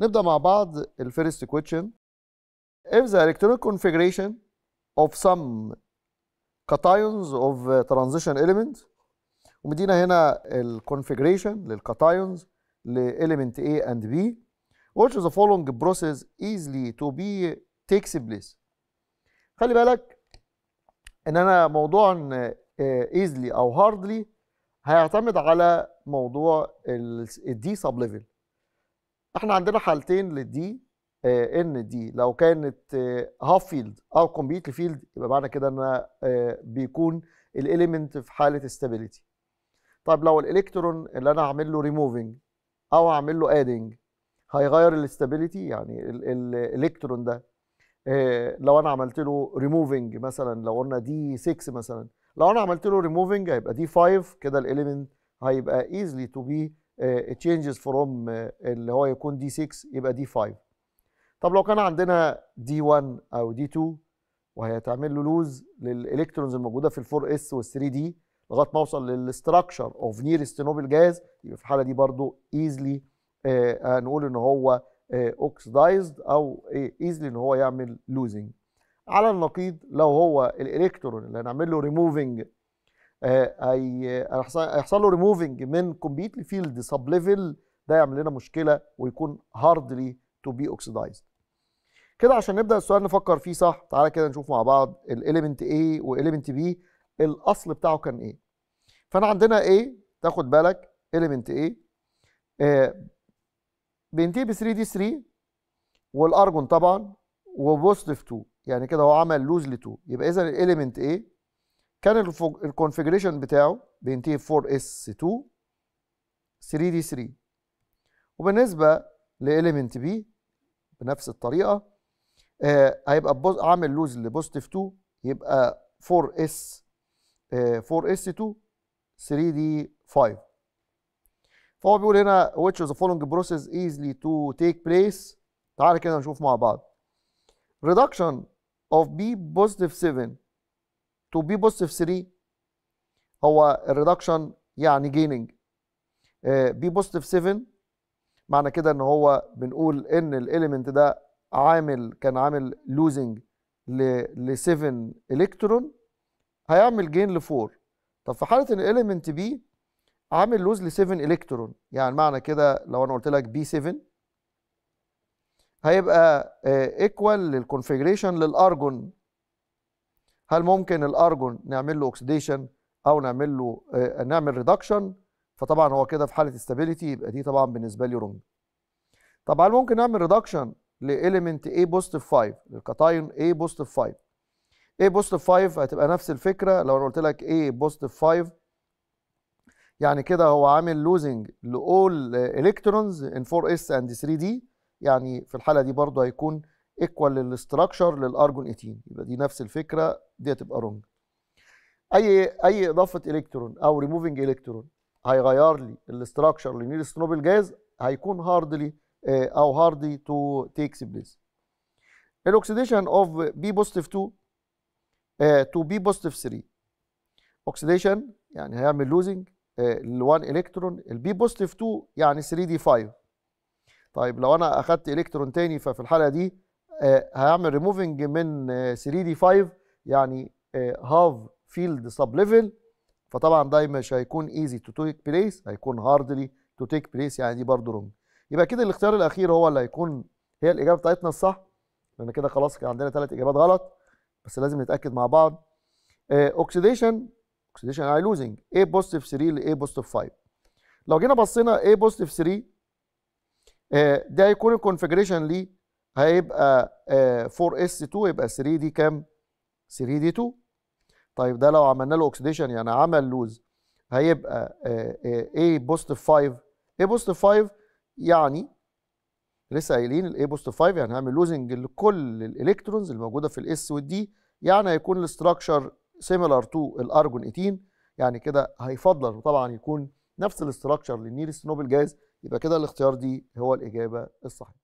نبدا مع بعض الفيرست question if the electronic configuration of some cations of transition element ومدينا هنا configuration cations لـ element A and B which the following process easily to be takes place خلي بالك ان انا موضوع ايزلي او هاردلي هيعتمد على موضوع الدي سب ليفل احنا عندنا حالتين للدي آه، ان دي لو كانت هاف آه، فيلد او كومبليت فيلد يبقى معنى كده ان آه، بيكون الاليمنت في حاله استابيليتي طيب لو الالكترون اللي انا هعمل له ريموفنج او هعمل له ادنج هيغير الاستابيليتي يعني الالكترون ده لو انا عملت له ريموفنج مثلا لو قلنا دي 6 مثلا لو انا عملت له ريموفنج هيبقى دي 5 كده الاليمنت هيبقى ايزلي تو بي تشينجز آه، فروم آه، اللي هو يكون دي 6 يبقى دي 5 طب لو كان عندنا دي 1 او دي 2 وهيتعمل له لوز للالكترونز الموجوده في ال 4 اس وال 3 دي لغايه ما اوصل للاستراكشر اوف نيرست نوبل جاز يبقى في الحاله دي برضو ايزلي آه، هنقول ان هو اوكسدايزد او ايزلي ان هو يعمل لوزنج على النقيض لو هو الالكترون اللي هنعمل له ريموفنج آه، آه، هيحصل له ريموفنج من كومبليتلي فيلد سب ليفل ده يعمل لنا مشكله ويكون هاردلي تو بي اوكسيدايزد كده عشان نبدا السؤال نفكر فيه صح تعالى كده نشوف مع بعض الاليمنت A واليمنت B الاصل بتاعه كان ايه فانا عندنا A تاخد بالك اليمنت A آه، بينتهي ب 3 دي 3 والارجون طبعا وبوزيتيف 2 يعني كده هو عمل لوز ل 2 يبقى اذا الاليمنت A كان الكونفجريشن بتاعه بينتهي 4 s 2 3 d 3 وبالنسبه لاليمنت بي بنفس الطريقه آه هيبقى عامل لوز لبوزيتيف 2 يبقى 4 s آه 4 s 2 3 d 5 فهو بيقول هنا which of the following process easily to take place تعالى كده نشوف مع بعض reduction of B positive 7 تو بي بوزيتيف 3 هو الريدكشن يعني جيننج بي بوزيتيف 7 معنى كده ان هو بنقول ان الاليمنت ده عامل كان عامل لوزنج ل 7 الكترون هيعمل جين ل 4 طب في حاله ان الاليمنت بي عامل لوز ل 7 الكترون يعني معنى كده لو انا قلت لك بي 7 هيبقى ايكوال للكونفيجريشن للارجون هل ممكن الارجون نعمل له اوكسديشن او نعمل له آه نعمل ريدكشن فطبعا هو كده في حاله استابيليتي يبقى دي طبعا بالنسبه لي رونج طب هل ممكن نعمل ريدكشن لاليمنت A بوزيتيف 5 للكاتايون A بوزيتيف 5 A بوزيتيف 5 هتبقى نفس الفكره لو انا قلت لك A بوزيتيف 5 يعني كده هو عامل لوزنج لاول الكترونز ان 4s اند 3d يعني في الحاله دي برضو هيكون ايكوال للاستراكشر للارجون 18 يبقى دي نفس الفكره دي هتبقى رونج اي اي اضافه الكترون او ريموفنج الكترون هيغير لي الاستراكشر لنيل سنوبل جاز هيكون هاردلي آه، او هاردي تو تيكس بليس الاكسديشن اوف بي بوزيتيف 2 تو بي بوزيتيف 3 اوكسيديشن يعني هيعمل لوزنج ل 1 الكترون البي بوزيتيف 2 يعني 3 دي 5 طيب لو انا اخدت الكترون تاني ففي الحاله دي آه، هيعمل ريموفنج من 3 دي 5 يعني هاف فيلد سب ليفل فطبعا ده مش هيكون ايزي تو تيك بليس هيكون هاردلي تو تيك بليس يعني دي برضه رونج يبقى كده الاختيار الاخير هو اللي هيكون هي الاجابه بتاعتنا الصح لان كده خلاص كان عندنا ثلاث اجابات غلط بس لازم نتاكد مع بعض اوكسيديشن اوكسيديشن اي لوزنج اي بوزيتيف 3 لاي بوزيتيف 5 لو جينا بصينا اي بوزيتيف 3 ده هيكون الكونفجريشن ليه هيبقى 4 آه، اس 2 يبقى 3 دي كام 3 دي 2 طيب ده لو عملنا له اوكسيديشن يعني عمل لوز هيبقى آه، آه، A بوزيتيف 5 A بوزيتيف 5 يعني لسه قايلين الاي بوست بوزيتيف 5 يعني هعمل لوزنج لكل الالكترونز الموجوده في الاس والدي يعني هيكون الاستراكشر سيميلار تو الارجون 18 يعني كده هيفضل طبعا يكون نفس الاستراكشر للنيرست نوبل جاز يبقى كده الاختيار دي هو الاجابه الصحيحه